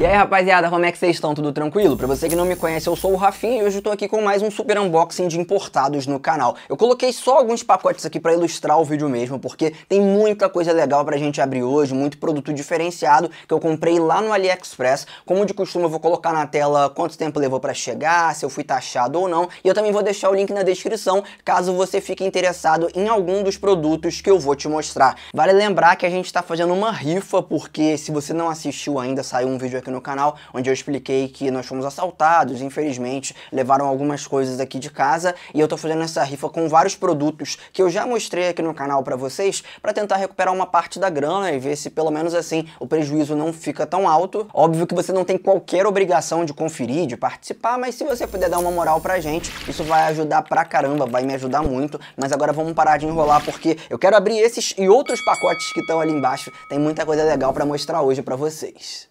E aí rapaziada, como é que vocês estão? Tudo tranquilo? Pra você que não me conhece, eu sou o Rafinha e hoje eu tô aqui com mais um super unboxing de importados no canal. Eu coloquei só alguns pacotes aqui pra ilustrar o vídeo mesmo, porque tem muita coisa legal pra gente abrir hoje, muito produto diferenciado que eu comprei lá no AliExpress. Como de costume eu vou colocar na tela quanto tempo levou pra chegar, se eu fui taxado ou não, e eu também vou deixar o link na descrição caso você fique interessado em algum dos produtos que eu vou te mostrar. Vale lembrar que a gente tá fazendo uma rifa, porque se você não assistiu ainda, saiu um vídeo aqui aqui no canal, onde eu expliquei que nós fomos assaltados, infelizmente, levaram algumas coisas aqui de casa e eu tô fazendo essa rifa com vários produtos que eu já mostrei aqui no canal para vocês para tentar recuperar uma parte da grana e ver se pelo menos assim o prejuízo não fica tão alto. Óbvio que você não tem qualquer obrigação de conferir, de participar, mas se você puder dar uma moral pra gente, isso vai ajudar pra caramba, vai me ajudar muito. Mas agora vamos parar de enrolar porque eu quero abrir esses e outros pacotes que estão ali embaixo. Tem muita coisa legal para mostrar hoje para vocês.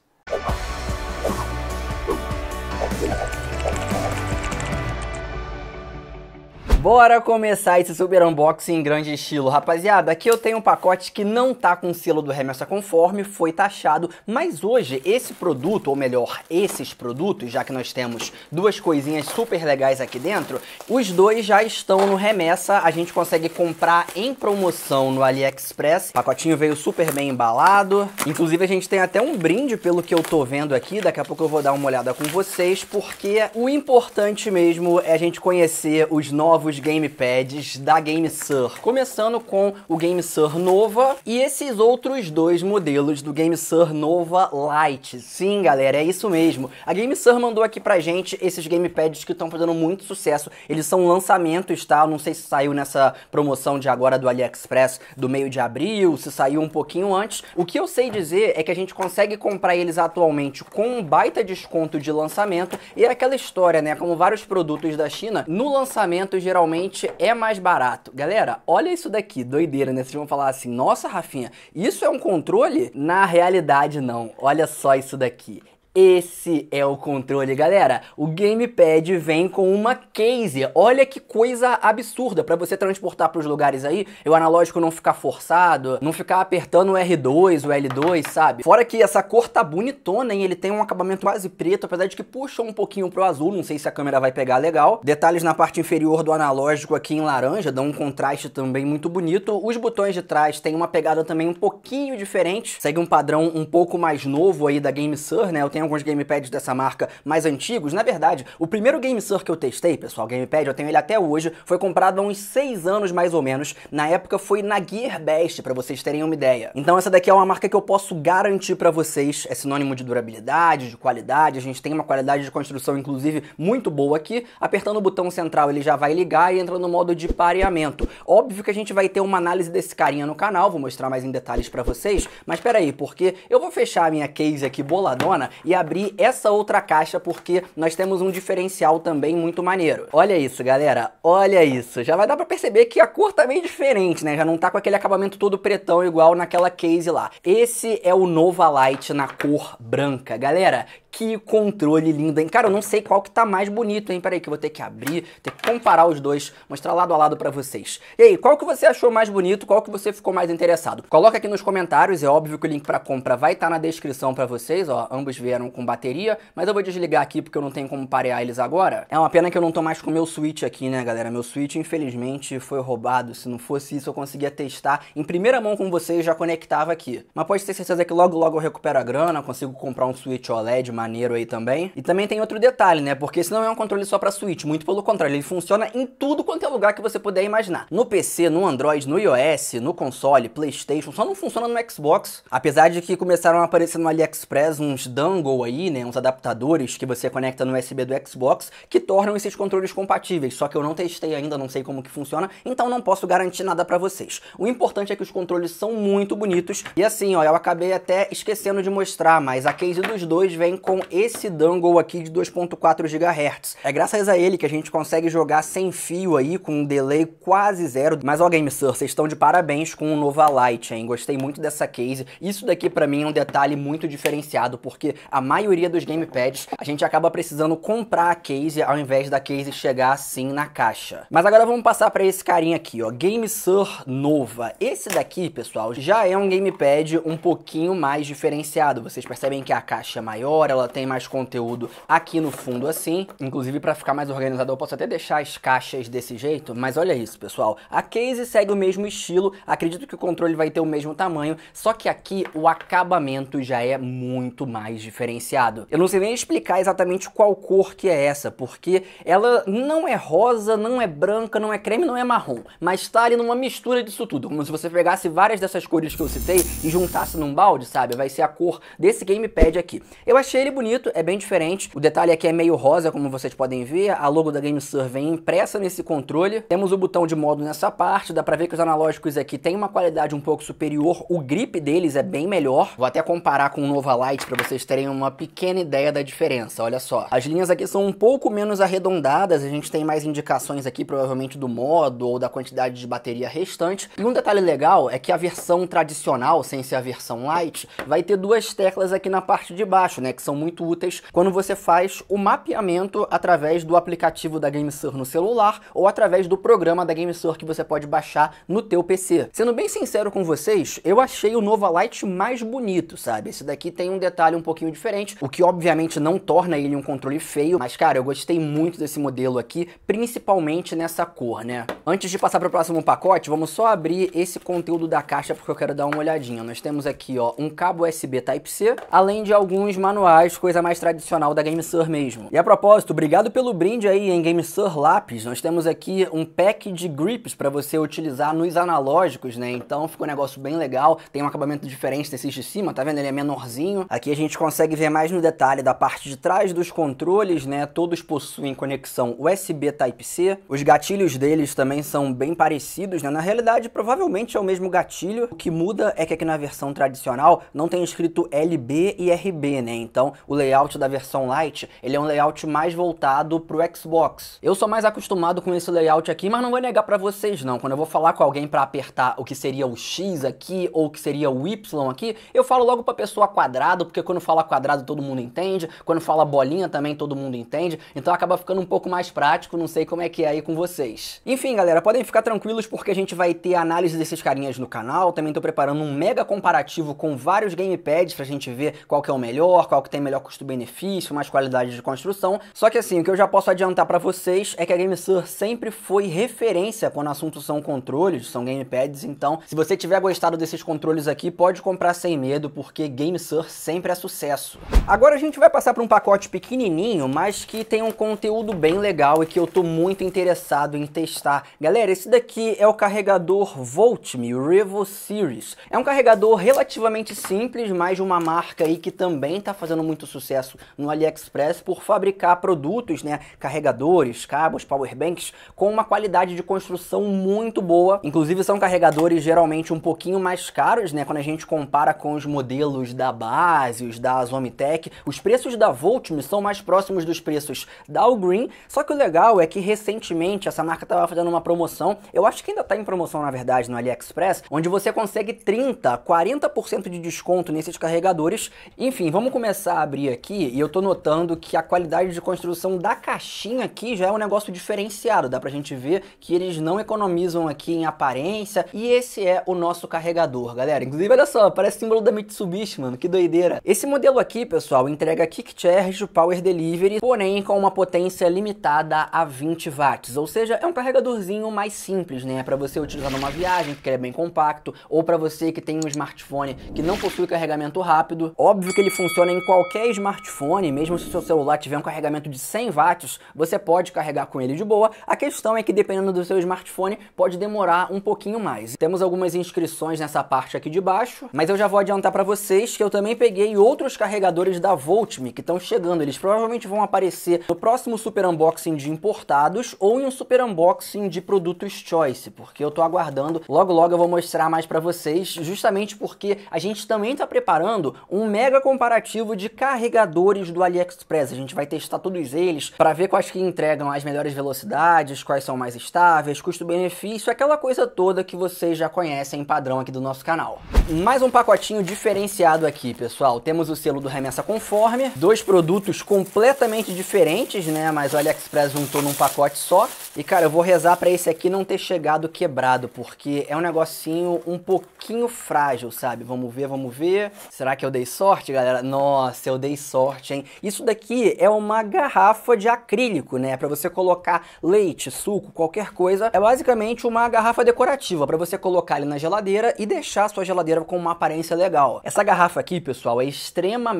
Bora começar esse super unboxing em grande estilo. Rapaziada, aqui eu tenho um pacote que não tá com selo do remessa conforme, foi taxado, mas hoje esse produto, ou melhor, esses produtos, já que nós temos duas coisinhas super legais aqui dentro, os dois já estão no remessa, a gente consegue comprar em promoção no AliExpress. O pacotinho veio super bem embalado, inclusive a gente tem até um brinde pelo que eu tô vendo aqui, daqui a pouco eu vou dar uma olhada com vocês, porque o importante mesmo é a gente conhecer os novos novos gamepads da GameSir, começando com o GameSir Nova e esses outros dois modelos do GameSir Nova Lite. Sim, galera, é isso mesmo. A GameSir mandou aqui pra gente esses gamepads que estão fazendo muito sucesso. Eles são lançamentos, tá? Eu não sei se saiu nessa promoção de agora do AliExpress do meio de abril, se saiu um pouquinho antes. O que eu sei dizer é que a gente consegue comprar eles atualmente com um baita desconto de lançamento e é aquela história, né? Como vários produtos da China, no lançamento geralmente geralmente é mais barato. Galera, olha isso daqui, doideira, né? Vocês vão falar assim, nossa, Rafinha, isso é um controle? Na realidade, não. Olha só isso daqui. Esse é o controle, galera. O gamepad vem com uma case. Olha que coisa absurda para você transportar para os lugares aí, e o analógico não ficar forçado, não ficar apertando o R2, o L2, sabe? Fora que essa cor tá bonitona, hein? Ele tem um acabamento quase preto, apesar de que puxa um pouquinho pro azul, não sei se a câmera vai pegar legal. Detalhes na parte inferior do analógico aqui em laranja dão um contraste também muito bonito. Os botões de trás têm uma pegada também um pouquinho diferente, segue um padrão um pouco mais novo aí da GameSir, né? Eu tenho alguns gamepads dessa marca mais antigos, na verdade, o primeiro GameSir que eu testei, pessoal, gamepad, eu tenho ele até hoje, foi comprado há uns 6 anos mais ou menos. Na época foi na Gearbest, para vocês terem uma ideia. Então essa daqui é uma marca que eu posso garantir para vocês, é sinônimo de durabilidade, de qualidade, a gente tem uma qualidade de construção inclusive muito boa aqui. Apertando o botão central ele já vai ligar e entra no modo de pareamento. Óbvio que a gente vai ter uma análise desse carinha no canal, vou mostrar mais em detalhes para vocês, mas peraí, porque eu vou fechar a minha case aqui boladona e abrir essa outra caixa porque nós temos um diferencial também muito maneiro. Olha isso, galera. Olha isso. Já vai dar pra perceber que a cor tá bem diferente, né? Já não tá com aquele acabamento todo pretão igual naquela case lá. Esse é o Nova Light na cor branca. Galera, que controle lindo, hein? Cara, eu não sei qual que tá mais bonito, hein? Peraí que eu vou ter que abrir, ter que comparar os dois, mostrar lado a lado pra vocês. E aí, qual que você achou mais bonito? Qual que você ficou mais interessado? Coloca aqui nos comentários, é óbvio que o link pra compra vai estar tá na descrição pra vocês, ó. Ambos vieram vieram com bateria, mas eu vou desligar aqui porque eu não tenho como parear eles agora. É uma pena que eu não tô mais com meu Switch aqui, né, galera? Meu Switch, infelizmente, foi roubado. Se não fosse isso, eu conseguia testar em primeira mão com vocês, já conectava aqui. Mas pode ter certeza que logo logo eu recupero a grana, consigo comprar um Switch OLED maneiro aí também. E também tem outro detalhe, né? Porque esse não é um controle só pra Switch, muito pelo contrário, ele funciona em tudo quanto é lugar que você puder imaginar. No PC, no Android, no iOS, no console, Playstation, só não funciona no Xbox. Apesar de que começaram a aparecer no AliExpress uns dango aí, né, uns adaptadores que você conecta no USB do Xbox que tornam esses controles compatíveis, só que eu não testei ainda, não sei como que funciona, então não posso garantir nada para vocês. O importante é que os controles são muito bonitos e assim, ó, eu acabei até esquecendo de mostrar, mas a case dos dois vem com esse dongle aqui de 2.4 GHz. É graças a ele que a gente consegue jogar sem fio aí, com um delay quase zero, mas ó GameSir, vocês estão de parabéns com o Nova Light, hein? Gostei muito dessa case. Isso daqui para mim é um detalhe muito diferenciado, porque a a maioria dos gamepads, a gente acaba precisando comprar a case ao invés da case chegar assim na caixa. Mas agora vamos passar para esse carinha aqui, ó, GameSir Nova. Esse daqui, pessoal, já é um gamepad um pouquinho mais diferenciado. Vocês percebem que a caixa é maior, ela tem mais conteúdo aqui no fundo assim. Inclusive, para ficar mais organizado, eu posso até deixar as caixas desse jeito, mas olha isso, pessoal. A case segue o mesmo estilo, acredito que o controle vai ter o mesmo tamanho, só que aqui o acabamento já é muito mais diferente diferenciado. Eu não sei nem explicar exatamente qual cor que é essa, porque ela não é rosa, não é branca, não é creme, não é marrom, mas tá ali numa mistura disso tudo, como se você pegasse várias dessas cores que eu citei e juntasse num balde, sabe? Vai ser a cor desse gamepad aqui. Eu achei ele bonito, é bem diferente, o detalhe aqui é meio rosa, como vocês podem ver, a logo da GameSir vem é impressa nesse controle, temos o botão de modo nessa parte, dá pra ver que os analógicos aqui têm uma qualidade um pouco superior, o grip deles é bem melhor, vou até comparar com o Nova Lite pra vocês terem uma uma pequena ideia da diferença, olha só. As linhas aqui são um pouco menos arredondadas, a gente tem mais indicações aqui provavelmente do modo ou da quantidade de bateria restante. E um detalhe legal é que a versão tradicional, sem ser a versão light, vai ter duas teclas aqui na parte de baixo, né, que são muito úteis quando você faz o mapeamento através do aplicativo da GameSir no celular ou através do programa da GameSir que você pode baixar no teu PC. Sendo bem sincero com vocês, eu achei o Nova Light mais bonito, sabe? Esse daqui tem um detalhe um pouquinho diferente diferente, o que obviamente não torna ele um controle feio, mas cara, eu gostei muito desse modelo aqui, principalmente nessa cor, né? Antes de passar para o próximo pacote, vamos só abrir esse conteúdo da caixa porque eu quero dar uma olhadinha. Nós temos aqui, ó, um cabo USB Type-C, além de alguns manuais, coisa mais tradicional da GameSir mesmo. E a propósito, obrigado pelo brinde aí em GameSir Lápis. Nós temos aqui um pack de grips para você utilizar nos analógicos, né? Então ficou um negócio bem legal, tem um acabamento diferente desses de cima, tá vendo? Ele é menorzinho. Aqui a gente consegue ver mais no detalhe da parte de trás dos controles, né? Todos possuem conexão USB Type-C. Os gatilhos deles também são bem parecidos, né? Na realidade, provavelmente é o mesmo gatilho. O que muda é que aqui na versão tradicional não tem escrito LB e RB, né? Então, o layout da versão Lite, ele é um layout mais voltado pro Xbox. Eu sou mais acostumado com esse layout aqui, mas não vou negar para vocês não. Quando eu vou falar com alguém para apertar o que seria o X aqui ou o que seria o Y aqui, eu falo logo para pessoa quadrado, porque quando fala quadrado quadrado todo mundo entende, quando fala bolinha também todo mundo entende, então acaba ficando um pouco mais prático, não sei como é que é aí com vocês. Enfim, galera, podem ficar tranquilos porque a gente vai ter análise desses carinhas no canal, também estou preparando um mega comparativo com vários gamepads pra gente ver qual que é o melhor, qual que tem melhor custo-benefício, mais qualidade de construção. Só que assim, o que eu já posso adiantar para vocês é que a GameSur sempre foi referência quando assuntos assunto são controles, são gamepads, então se você tiver gostado desses controles aqui, pode comprar sem medo, porque GameSur sempre é sucesso. Agora a gente vai passar para um pacote pequenininho, mas que tem um conteúdo bem legal e que eu tô muito interessado em testar. Galera, esse daqui é o carregador Voltme Revo Series. É um carregador relativamente simples, mas de uma marca aí que também tá fazendo muito sucesso no AliExpress por fabricar produtos, né, carregadores, cabos, powerbanks com uma qualidade de construção muito boa. Inclusive são carregadores geralmente um pouquinho mais caros, né, quando a gente compara com os modelos da Base, os da Zona Nomitec. Os preços da Voltme são mais próximos dos preços da Green. Só que o legal é que recentemente essa marca estava fazendo uma promoção. Eu acho que ainda está em promoção, na verdade, no AliExpress, onde você consegue 30, 40% de desconto nesses carregadores. Enfim, vamos começar a abrir aqui e eu estou notando que a qualidade de construção da caixinha aqui já é um negócio diferenciado. Dá pra gente ver que eles não economizam aqui em aparência. E esse é o nosso carregador, galera. Inclusive, olha só, parece símbolo da Mitsubishi, mano. Que doideira. Esse modelo aqui aqui, pessoal, entrega kick charge power delivery, porém com uma potência limitada a 20 watts, ou seja, é um carregadorzinho mais simples, né, é para você utilizar numa viagem, porque ele é bem compacto, ou para você que tem um smartphone que não possui carregamento rápido. Óbvio que ele funciona em qualquer smartphone, mesmo se o seu celular tiver um carregamento de 100 watts, você pode carregar com ele de boa. A questão é que dependendo do seu smartphone, pode demorar um pouquinho mais. Temos algumas inscrições nessa parte aqui de baixo, mas eu já vou adiantar para vocês que eu também peguei outros carregadores carregadores da Voltme que estão chegando. Eles provavelmente vão aparecer no próximo super unboxing de importados ou em um super unboxing de produtos Choice, porque eu tô aguardando. Logo, logo eu vou mostrar mais para vocês, justamente porque a gente também tá preparando um mega comparativo de carregadores do AliExpress. A gente vai testar todos eles para ver quais que entregam as melhores velocidades, quais são mais estáveis, custo-benefício, aquela coisa toda que vocês já conhecem padrão aqui do nosso canal. Mais um pacotinho diferenciado aqui, pessoal. Temos o selo do Remessa Conforme. Dois produtos completamente diferentes, né? Mas o AliExpress juntou num pacote só. E, cara, eu vou rezar para esse aqui não ter chegado quebrado, porque é um negocinho um pouquinho frágil, sabe? Vamos ver, vamos ver. Será que eu dei sorte, galera? Nossa, eu dei sorte, hein? Isso daqui é uma garrafa de acrílico, né? Para você colocar leite, suco, qualquer coisa. É basicamente uma garrafa decorativa para você colocar ele na geladeira e deixar a sua geladeira com uma aparência legal. Essa garrafa aqui, pessoal, é extremamente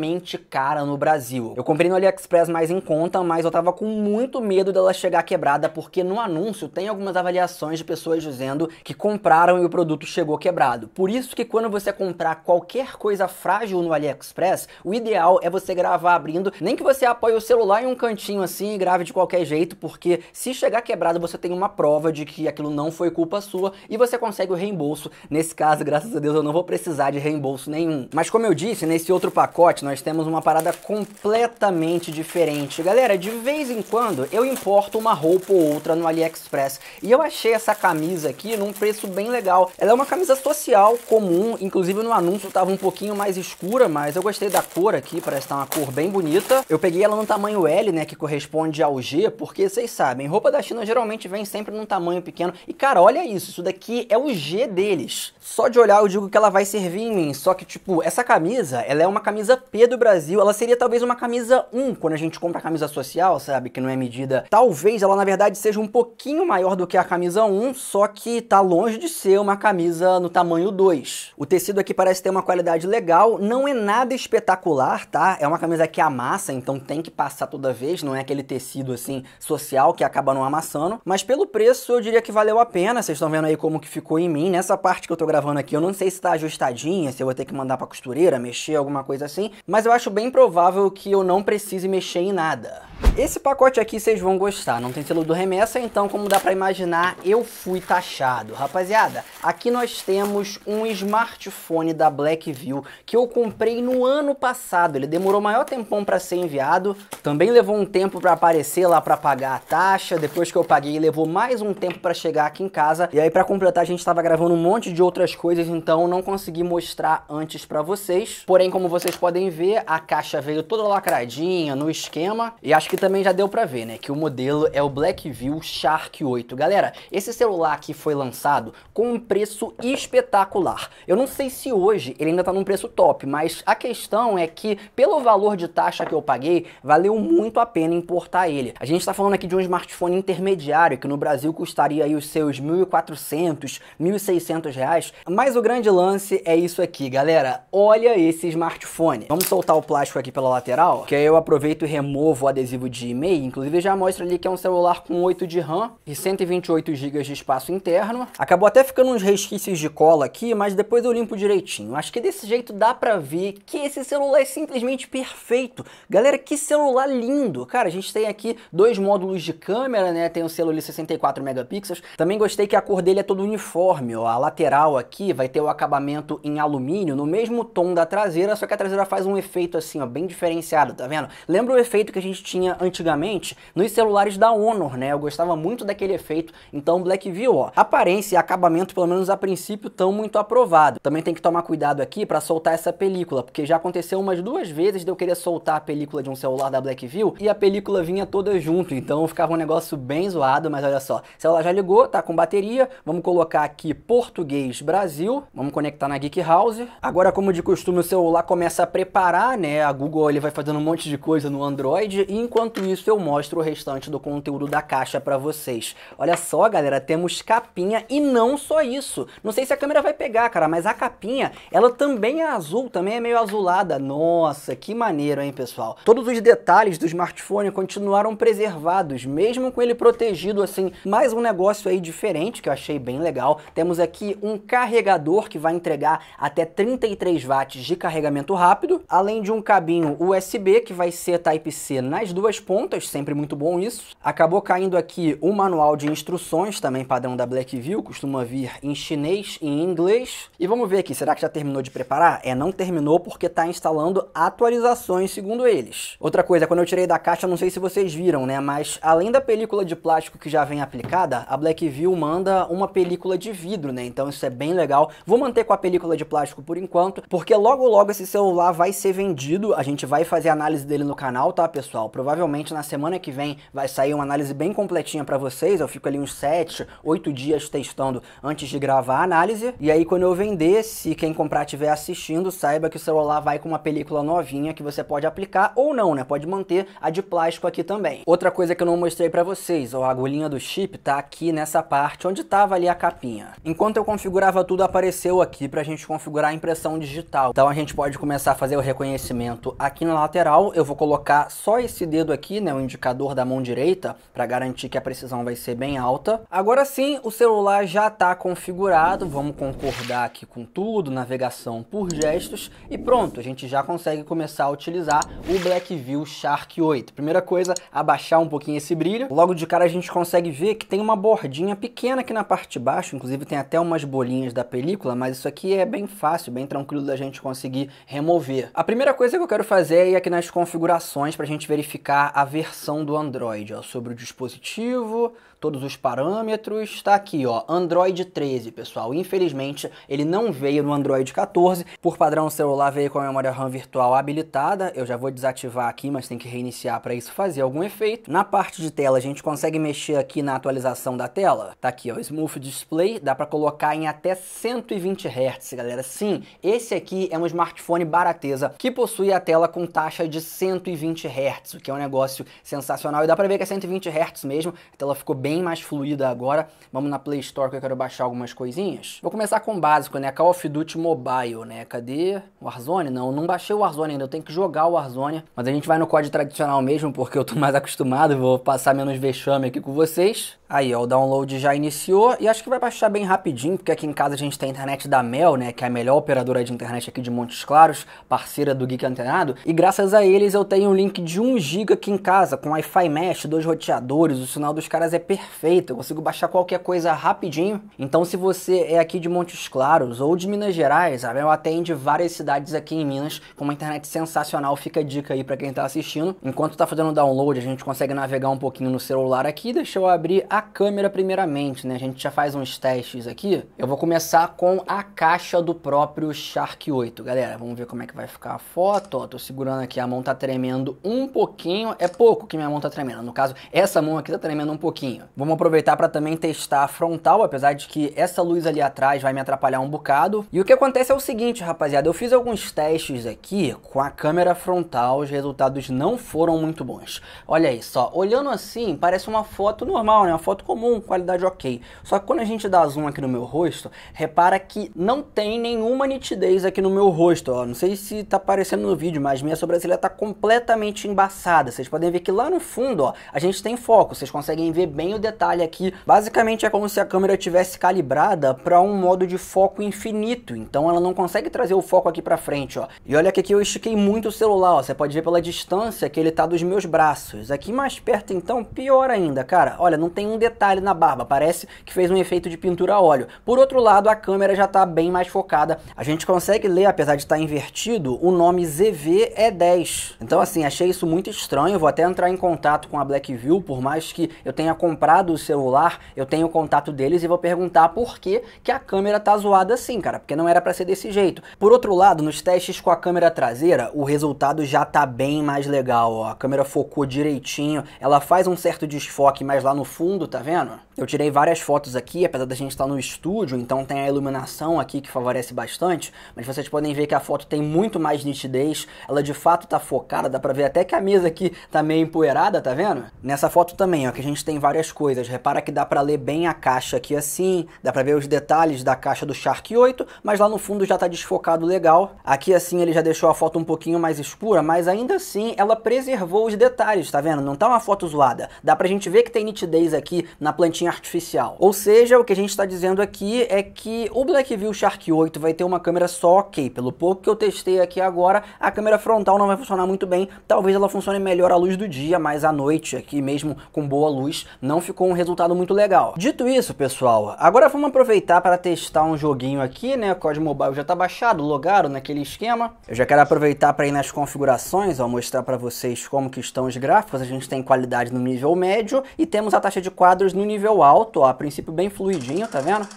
cara no Brasil. Eu comprei no AliExpress mais em conta, mas eu tava com muito medo dela chegar quebrada, porque no anúncio tem algumas avaliações de pessoas dizendo que compraram e o produto chegou quebrado. Por isso que quando você comprar qualquer coisa frágil no AliExpress, o ideal é você gravar abrindo, nem que você apoie o celular em um cantinho assim e grave de qualquer jeito, porque se chegar quebrado você tem uma prova de que aquilo não foi culpa sua e você consegue o reembolso. Nesse caso, graças a Deus, eu não vou precisar de reembolso nenhum. Mas como eu disse, nesse outro pacote, nós temos uma parada completamente diferente. Galera, de vez em quando eu importo uma roupa ou outra no AliExpress e eu achei essa camisa aqui num preço bem legal. Ela é uma camisa social comum, inclusive no anúncio estava um pouquinho mais escura, mas eu gostei da cor aqui, parece estar tá uma cor bem bonita. Eu peguei ela no tamanho L, né, que corresponde ao G, porque vocês sabem, roupa da China geralmente vem sempre num tamanho pequeno. E cara, olha isso, isso daqui é o G deles. Só de olhar eu digo que ela vai servir em mim, só que tipo, essa camisa, ela é uma camisa P, do Brasil, ela seria talvez uma camisa 1, quando a gente compra a camisa social, sabe, que não é medida. Talvez ela na verdade seja um pouquinho maior do que a camisa 1, só que tá longe de ser uma camisa no tamanho 2. O tecido aqui parece ter uma qualidade legal, não é nada espetacular, tá? É uma camisa que amassa, então tem que passar toda vez, não é aquele tecido assim social que acaba não amassando, mas pelo preço eu diria que valeu a pena. Vocês estão vendo aí como que ficou em mim. Nessa parte que eu tô gravando aqui, eu não sei se tá ajustadinha, se eu vou ter que mandar pra costureira, mexer, alguma coisa assim, mas eu acho bem provável que eu não precise mexer em nada. Esse pacote aqui vocês vão gostar, não tem selo do remessa, então como dá para imaginar, eu fui taxado. Rapaziada, aqui nós temos um smartphone da Blackview que eu comprei no ano passado. Ele demorou maior tempão para ser enviado, também levou um tempo para aparecer lá para pagar a taxa, depois que eu paguei levou mais um tempo para chegar aqui em casa. E aí para completar a gente estava gravando um monte de outras coisas, então não consegui mostrar antes para vocês. Porém, como vocês podem ver, a caixa veio toda lacradinha, no esquema. E acho que também já deu pra ver, né? Que o modelo é o Blackview Shark 8. Galera, esse celular aqui foi lançado com um preço espetacular. Eu não sei se hoje ele ainda tá num preço top, mas a questão é que pelo valor de taxa que eu paguei, valeu muito a pena importar ele. A gente tá falando aqui de um smartphone intermediário, que no Brasil custaria aí os seus 1.400, 1.600 reais. Mas o grande lance é isso aqui, galera. Olha esse smartphone. Vamos Vamos soltar o plástico aqui pela lateral, que aí eu aproveito e removo o adesivo de e-mail. Inclusive já mostra ali que é um celular com 8 de RAM e 128 GB de espaço interno. Acabou até ficando uns resquícios de cola aqui, mas depois eu limpo direitinho. Acho que desse jeito dá pra ver que esse celular é simplesmente perfeito. Galera, que celular lindo! Cara, a gente tem aqui dois módulos de câmera, né? Tem o celular ali 64 megapixels. Também gostei que a cor dele é todo uniforme, ó. A lateral aqui vai ter o acabamento em alumínio, no mesmo tom da traseira, só que a traseira faz um um efeito assim, ó, bem diferenciado, tá vendo? Lembra o efeito que a gente tinha antigamente nos celulares da Honor, né? Eu gostava muito daquele efeito, então Blackview, ó, aparência e acabamento, pelo menos a princípio, tão muito aprovado. Também tem que tomar cuidado aqui para soltar essa película, porque já aconteceu umas duas vezes de eu querer soltar a película de um celular da Blackview e a película vinha toda junto, então ficava um negócio bem zoado, mas olha só, O celular já ligou, tá com bateria, vamos colocar aqui português Brasil, vamos conectar na Geek House. Agora, como de costume, o celular começa a preparar parar né? A Google ele vai fazendo um monte de coisa no Android e enquanto isso eu mostro o restante do conteúdo da caixa para vocês. Olha só, galera, temos capinha e não só isso. Não sei se a câmera vai pegar, cara, mas a capinha, ela também é azul, também é meio azulada. Nossa, que maneiro, hein, pessoal? Todos os detalhes do smartphone continuaram preservados, mesmo com ele protegido assim. Mais um negócio aí diferente que eu achei bem legal. Temos aqui um carregador que vai entregar até 33 watts de carregamento rápido além de um cabinho USB que vai ser Type-C nas duas pontas, sempre muito bom isso. Acabou caindo aqui o manual de instruções, também padrão da Blackview, costuma vir em chinês e em inglês. E vamos ver aqui, será que já terminou de preparar? É, não terminou porque está instalando atualizações, segundo eles. Outra coisa, quando eu tirei da caixa, não sei se vocês viram, né, mas além da película de plástico que já vem aplicada, a Blackview manda uma película de vidro, né, então isso é bem legal. Vou manter com a película de plástico por enquanto, porque logo logo esse celular vai ser vendido, a gente vai fazer análise dele no canal, tá, pessoal? Provavelmente na semana que vem vai sair uma análise bem completinha para vocês. Eu fico ali uns 7, 8 dias testando antes de gravar a análise. E aí quando eu vender, se quem comprar estiver assistindo, saiba que o celular vai com uma película novinha que você pode aplicar ou não, né? Pode manter a de plástico aqui também. Outra coisa que eu não mostrei para vocês, ó, a agulhinha do chip tá aqui nessa parte onde tava ali a capinha. Enquanto eu configurava tudo, apareceu aqui pra gente configurar a impressão digital. Então a gente pode começar a fazer o reconhecimento aqui na lateral, eu vou colocar só esse dedo aqui, né, o indicador da mão direita, para garantir que a precisão vai ser bem alta. Agora sim, o celular já está configurado, vamos concordar aqui com tudo, navegação por gestos, e pronto, a gente já consegue começar a utilizar o Blackview Shark 8. Primeira coisa, abaixar um pouquinho esse brilho. Logo de cara a gente consegue ver que tem uma bordinha pequena aqui na parte de baixo, inclusive tem até umas bolinhas da película, mas isso aqui é bem fácil, bem tranquilo da gente conseguir remover. A primeira coisa que eu quero fazer é ir aqui nas configurações para a gente verificar a versão do Android, ó, sobre o dispositivo, todos os parâmetros. Está aqui, ó, Android 13, pessoal. Infelizmente, ele não veio no Android 14. Por padrão, o celular veio com a memória RAM virtual habilitada. Eu já vou desativar aqui, mas tem que reiniciar para isso fazer algum efeito. Na parte de tela, a gente consegue mexer aqui na atualização da tela. Tá aqui, ó, Smooth Display. Dá para colocar em até 120 Hz, galera. Sim, esse aqui é um smartphone barateza que possui a tela com taxa de 120 Hz, o que é um negócio sensacional. E dá para ver que é 120 Hz mesmo. A tela ficou bem bem mais fluida agora. Vamos na Play Store que eu quero baixar algumas coisinhas. Vou começar com o básico, né? Call of Duty Mobile, né? Cadê? Warzone? Não, não baixei o Warzone ainda. Eu tenho que jogar o Warzone. Mas a gente vai no código tradicional mesmo, porque eu tô mais acostumado. Vou passar menos vexame aqui com vocês. Aí, ó, o download já iniciou e acho que vai baixar bem rapidinho, porque aqui em casa a gente tem a internet da Mel, né, que é a melhor operadora de internet aqui de Montes Claros, parceira do Geek Antenado, e graças a eles eu tenho um link de 1 GB aqui em casa, com Wi-Fi Mesh, dois roteadores, o sinal dos caras é perfeito, eu consigo baixar qualquer coisa rapidinho. Então, se você é aqui de Montes Claros ou de Minas Gerais, a Mel atende várias cidades aqui em Minas, com uma internet sensacional, fica a dica aí para quem tá assistindo. Enquanto tá fazendo o download, a gente consegue navegar um pouquinho no celular aqui, deixa eu abrir a a câmera primeiramente, né? A gente já faz uns testes aqui. Eu vou começar com a caixa do próprio Shark 8, galera. Vamos ver como é que vai ficar a foto. Ó, tô segurando aqui, a mão tá tremendo um pouquinho. É pouco que minha mão tá tremendo. No caso, essa mão aqui tá tremendo um pouquinho. Vamos aproveitar para também testar a frontal, apesar de que essa luz ali atrás vai me atrapalhar um bocado. E o que acontece é o seguinte, rapaziada. Eu fiz alguns testes aqui com a câmera frontal. Os resultados não foram muito bons. Olha isso, Olhando assim, parece uma foto normal, né? Uma foto foto comum, qualidade ok. Só que quando a gente dá zoom aqui no meu rosto, repara que não tem nenhuma nitidez aqui no meu rosto, ó. Não sei se tá aparecendo no vídeo, mas minha sobrancelha tá completamente embaçada. Vocês podem ver que lá no fundo, ó, a gente tem foco. Vocês conseguem ver bem o detalhe aqui. Basicamente é como se a câmera tivesse calibrada para um modo de foco infinito. Então ela não consegue trazer o foco aqui para frente, ó. E olha que aqui eu estiquei muito o celular, ó. Você pode ver pela distância que ele tá dos meus braços. Aqui mais perto então, pior ainda, cara. Olha, não tem um detalhe na barba, parece que fez um efeito de pintura a óleo. Por outro lado, a câmera já está bem mais focada. A gente consegue ler, apesar de estar tá invertido, o nome ZV é 10. Então assim, achei isso muito estranho, vou até entrar em contato com a Blackview, por mais que eu tenha comprado o celular, eu tenho o contato deles e vou perguntar por que, que a câmera tá zoada assim, cara, porque não era para ser desse jeito. Por outro lado, nos testes com a câmera traseira, o resultado já tá bem mais legal, ó. A câmera focou direitinho, ela faz um certo desfoque, mas lá no fundo tá vendo? Eu tirei várias fotos aqui, apesar da gente estar tá no estúdio, então tem a iluminação aqui que favorece bastante, mas vocês podem ver que a foto tem muito mais nitidez, ela de fato tá focada, dá pra ver até que a mesa aqui tá meio empoeirada, tá vendo? Nessa foto também, ó, que a gente tem várias coisas, repara que dá pra ler bem a caixa aqui assim, dá pra ver os detalhes da caixa do Shark 8, mas lá no fundo já tá desfocado legal. Aqui assim ele já deixou a foto um pouquinho mais escura, mas ainda assim ela preservou os detalhes, tá vendo? Não tá uma foto zoada, dá pra gente ver que tem nitidez aqui, na plantinha artificial. Ou seja, o que a gente está dizendo aqui é que o Blackview Shark 8 vai ter uma câmera só ok. Pelo pouco que eu testei aqui agora, a câmera frontal não vai funcionar muito bem. Talvez ela funcione melhor à luz do dia, mas à noite aqui mesmo com boa luz, não ficou um resultado muito legal. Dito isso, pessoal, agora vamos aproveitar para testar um joguinho aqui, né? O código mobile já está baixado, logado naquele esquema. Eu já quero aproveitar para ir nas configurações, ó, mostrar para vocês como que estão os gráficos. A gente tem qualidade no nível médio e temos a taxa de quadros no nível alto, ó, a princípio bem fluidinho, tá vendo?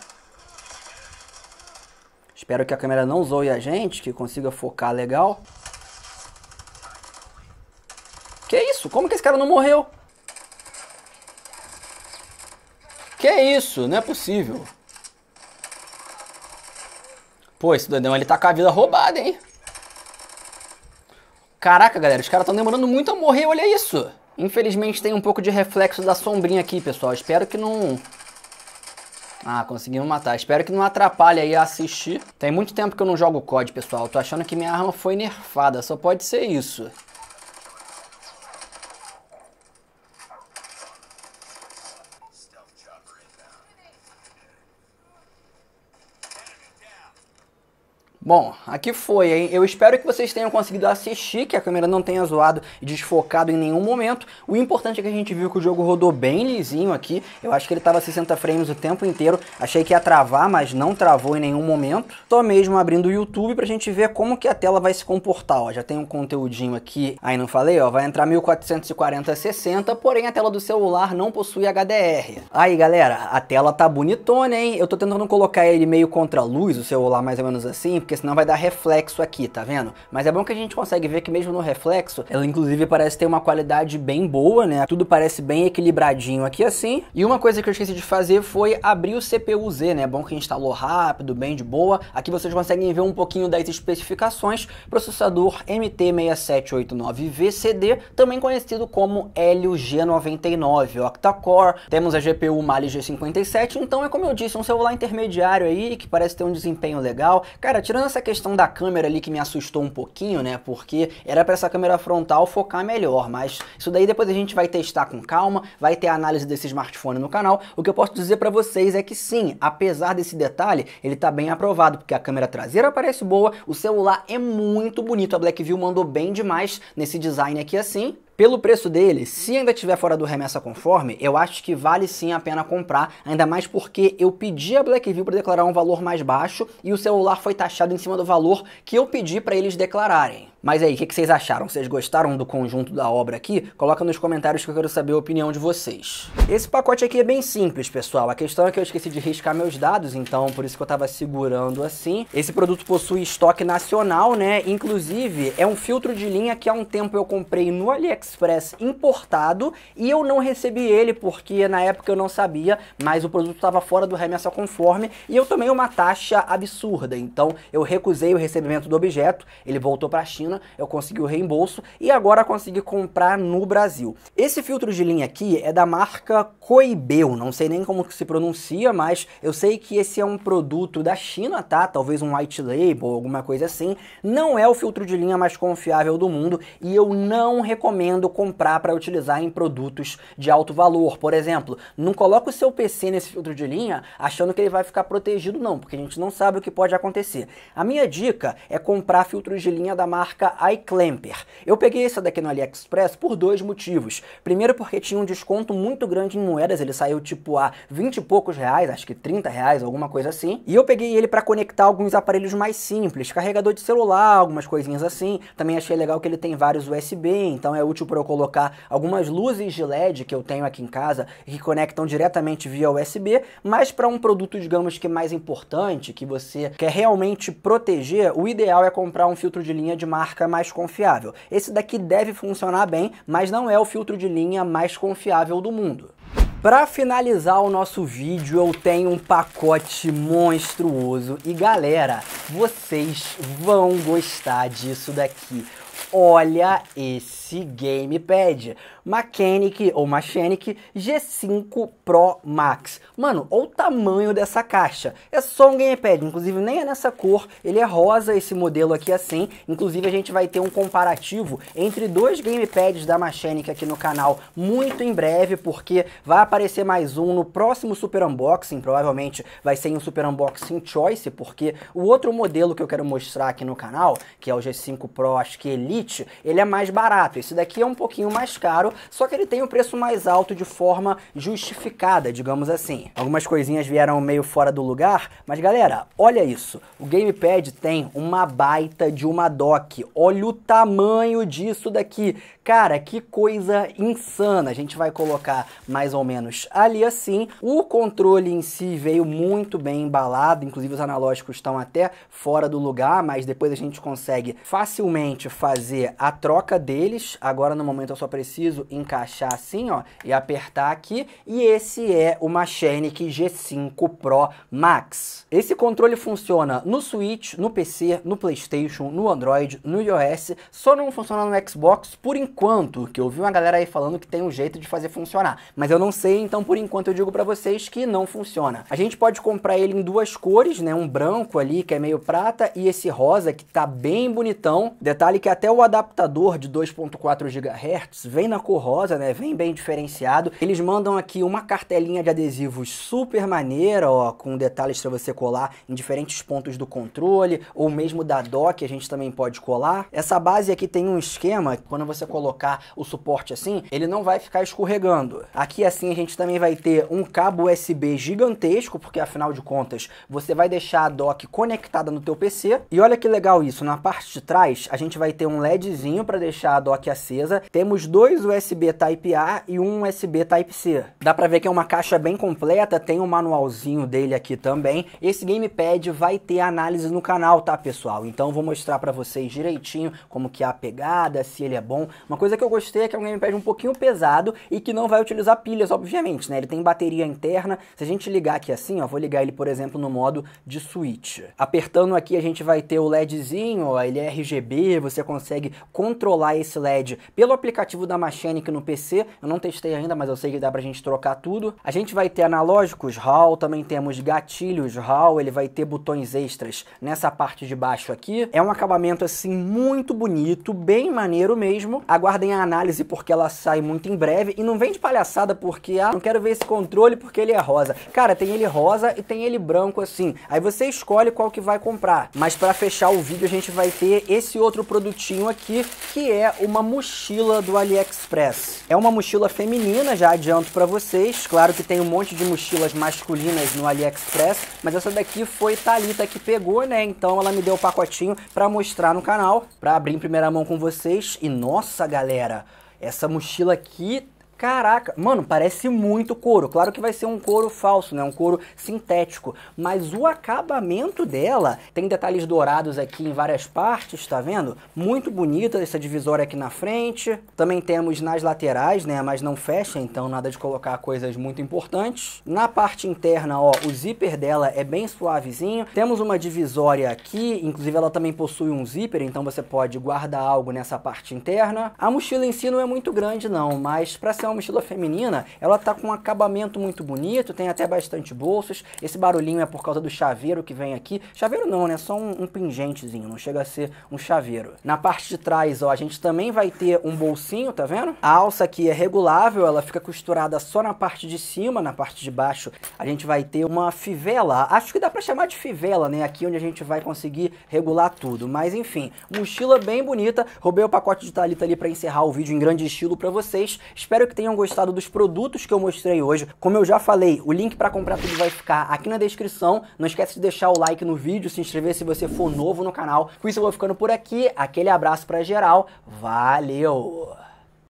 Espero que a câmera não zoe a gente, que consiga focar legal. Que isso? Como que esse cara não morreu? Que isso? Não é possível. Pô, esse doidão ele tá com a vida roubada, hein? Caraca, galera, os caras estão demorando muito a morrer, olha isso. Infelizmente tem um pouco de reflexo da sombrinha aqui, pessoal. Espero que não... Ah, conseguimos matar. Espero que não atrapalhe aí a assistir. Tem muito tempo que eu não jogo COD, pessoal. Tô achando que minha arma foi nerfada. Só pode ser isso. Bom, aqui foi, hein? Eu espero que vocês tenham conseguido assistir, que a câmera não tenha zoado e desfocado em nenhum momento. O importante é que a gente viu que o jogo rodou bem lisinho aqui. Eu acho que ele estava 60 frames o tempo inteiro. Achei que ia travar, mas não travou em nenhum momento. Tô mesmo abrindo o YouTube pra gente ver como que a tela vai se comportar, ó. Já tem um conteúdinho aqui, aí não falei, ó, vai entrar 1440 60 porém a tela do celular não possui HDR. Aí, galera, a tela tá bonitona, hein? Eu tô tentando colocar ele meio contra a luz, o celular mais ou menos assim, porque porque senão vai dar reflexo aqui, tá vendo? Mas é bom que a gente consegue ver que mesmo no reflexo, ela inclusive parece ter uma qualidade bem boa, né? Tudo parece bem equilibradinho aqui assim. E uma coisa que eu esqueci de fazer foi abrir o CPU-Z, né? É bom que instalou rápido, bem de boa. Aqui vocês conseguem ver um pouquinho das especificações. Processador MT6789V CD, também conhecido como Helio G99 octa-core. Temos a GPU Mali G57, então é como eu disse, um celular intermediário aí que parece ter um desempenho legal. Cara, tirando essa questão da câmera ali que me assustou um pouquinho, né? Porque era para essa câmera frontal focar melhor, mas isso daí depois a gente vai testar com calma, vai ter a análise desse smartphone no canal. O que eu posso dizer para vocês é que sim, apesar desse detalhe, ele tá bem aprovado, porque a câmera traseira parece boa, o celular é muito bonito, a Blackview mandou bem demais nesse design aqui assim. Pelo preço dele, se ainda tiver fora do remessa conforme, eu acho que vale sim a pena comprar, ainda mais porque eu pedi a Blackview para declarar um valor mais baixo e o celular foi taxado em cima do valor que eu pedi para eles declararem. Mas aí, o que, que vocês acharam? Vocês gostaram do conjunto da obra aqui? Coloca nos comentários que eu quero saber a opinião de vocês. Esse pacote aqui é bem simples, pessoal. A questão é que eu esqueci de riscar meus dados, então por isso que eu estava segurando assim. Esse produto possui estoque nacional, né? Inclusive, é um filtro de linha que há um tempo eu comprei no AliExpress importado e eu não recebi ele porque na época eu não sabia, mas o produto estava fora do remessa conforme e eu tomei uma taxa absurda. Então eu recusei o recebimento do objeto, ele voltou para a China China, eu consegui o reembolso e agora consegui comprar no Brasil. Esse filtro de linha aqui é da marca Coibeu, não sei nem como se pronuncia, mas eu sei que esse é um produto da China, tá? Talvez um white label, alguma coisa assim. Não é o filtro de linha mais confiável do mundo e eu não recomendo comprar para utilizar em produtos de alto valor. Por exemplo, não coloca o seu PC nesse filtro de linha achando que ele vai ficar protegido não, porque a gente não sabe o que pode acontecer. A minha dica é comprar filtros de linha da marca marca iClamper. Eu peguei essa daqui no AliExpress por dois motivos. Primeiro porque tinha um desconto muito grande em moedas, ele saiu tipo a 20 e poucos reais, acho que 30 reais, alguma coisa assim. E eu peguei ele para conectar alguns aparelhos mais simples, carregador de celular, algumas coisinhas assim. Também achei legal que ele tem vários USB, então é útil para eu colocar algumas luzes de LED que eu tenho aqui em casa que conectam diretamente via USB, mas para um produto, digamos que mais importante, que você quer realmente proteger, o ideal é comprar um filtro de linha de marca marca mais confiável. Esse daqui deve funcionar bem, mas não é o filtro de linha mais confiável do mundo. Para finalizar o nosso vídeo, eu tenho um pacote monstruoso e galera, vocês vão gostar disso daqui. Olha esse esse gamepad. Mechanic ou Mechanic G5 Pro Max. Mano, olha o tamanho dessa caixa. É só um gamepad, inclusive nem é nessa cor, ele é rosa esse modelo aqui assim. Inclusive a gente vai ter um comparativo entre dois gamepads da Mechanic aqui no canal muito em breve, porque vai aparecer mais um no próximo Super Unboxing, provavelmente vai ser um Super Unboxing Choice, porque o outro modelo que eu quero mostrar aqui no canal, que é o G5 Pro, acho que Elite, ele é mais barato. Esse daqui é um pouquinho mais caro, só que ele tem um preço mais alto de forma justificada, digamos assim. Algumas coisinhas vieram meio fora do lugar, mas galera, olha isso. O gamepad tem uma baita de uma dock. Olha o tamanho disso daqui. Cara, que coisa insana. A gente vai colocar mais ou menos ali assim. O controle em si veio muito bem embalado, inclusive os analógicos estão até fora do lugar, mas depois a gente consegue facilmente fazer a troca deles mas agora no momento eu só preciso encaixar assim, ó, e apertar aqui. E esse é o Machenic G5 Pro Max. Esse controle funciona no Switch, no PC, no PlayStation, no Android, no iOS. Só não funciona no Xbox por enquanto, que eu vi uma galera aí falando que tem um jeito de fazer funcionar. Mas eu não sei, então por enquanto eu digo para vocês que não funciona. A gente pode comprar ele em duas cores, né? Um branco ali, que é meio prata, e esse rosa, que tá bem bonitão. Detalhe que até o adaptador de 2.0 1.4 GHz, vem na cor rosa, né? Vem bem diferenciado. Eles mandam aqui uma cartelinha de adesivos super maneira, ó, com detalhes para você colar em diferentes pontos do controle, ou mesmo da dock a gente também pode colar. Essa base aqui tem um esquema, quando você colocar o suporte assim, ele não vai ficar escorregando. Aqui assim a gente também vai ter um cabo USB gigantesco, porque afinal de contas, você vai deixar a dock conectada no teu PC. E olha que legal isso, na parte de trás a gente vai ter um LEDzinho para deixar a dock dock acesa. Temos dois USB Type-A e um USB Type-C. Dá pra ver que é uma caixa bem completa, tem um manualzinho dele aqui também. Esse gamepad vai ter análise no canal, tá pessoal? Então vou mostrar pra vocês direitinho como que é a pegada, se ele é bom. Uma coisa que eu gostei é que é um gamepad um pouquinho pesado e que não vai utilizar pilhas, obviamente, né? Ele tem bateria interna. Se a gente ligar aqui assim, ó, vou ligar ele, por exemplo, no modo de switch. Apertando aqui a gente vai ter o LEDzinho, ó, ele é RGB, você consegue controlar esse LED LED pelo aplicativo da Machinic no PC. Eu não testei ainda, mas eu sei que dá pra gente trocar tudo. A gente vai ter analógicos hall também temos gatilhos hall ele vai ter botões extras nessa parte de baixo aqui. É um acabamento assim muito bonito, bem maneiro mesmo. Aguardem a análise porque ela sai muito em breve e não vem de palhaçada porque ah, não quero ver esse controle porque ele é rosa. Cara, tem ele rosa e tem ele branco assim. Aí você escolhe qual que vai comprar. Mas para fechar o vídeo a gente vai ter esse outro produtinho aqui que é uma uma mochila do AliExpress. É uma mochila feminina, já adianto para vocês. Claro que tem um monte de mochilas masculinas no AliExpress, mas essa daqui foi Talita que pegou, né? Então ela me deu o pacotinho para mostrar no canal, para abrir em primeira mão com vocês. E nossa, galera, essa mochila aqui Caraca, mano, parece muito couro. Claro que vai ser um couro falso, né? Um couro sintético. Mas o acabamento dela tem detalhes dourados aqui em várias partes, tá vendo? Muito bonita essa divisória aqui na frente. Também temos nas laterais, né? Mas não fecha, então nada de colocar coisas muito importantes. Na parte interna, ó, o zíper dela é bem suavezinho. Temos uma divisória aqui, inclusive ela também possui um zíper, então você pode guardar algo nessa parte interna. A mochila em si não é muito grande não, mas para ser uma mochila feminina, ela tá com um acabamento muito bonito, tem até bastante bolsos. Esse barulhinho é por causa do chaveiro que vem aqui. Chaveiro não, né? Só um, um pingentezinho, não chega a ser um chaveiro. Na parte de trás, ó, a gente também vai ter um bolsinho, tá vendo? A alça aqui é regulável, ela fica costurada só na parte de cima, na parte de baixo a gente vai ter uma fivela. Acho que dá para chamar de fivela, né? Aqui onde a gente vai conseguir regular tudo. Mas enfim, mochila bem bonita. Roubei o pacote de Talita ali para encerrar o vídeo em grande estilo para vocês. Espero que tenha tenham gostado dos produtos que eu mostrei hoje. Como eu já falei, o link para comprar tudo vai ficar aqui na descrição. Não esquece de deixar o like no vídeo, se inscrever se você for novo no canal. Com isso eu vou ficando por aqui. Aquele abraço para geral. Valeu!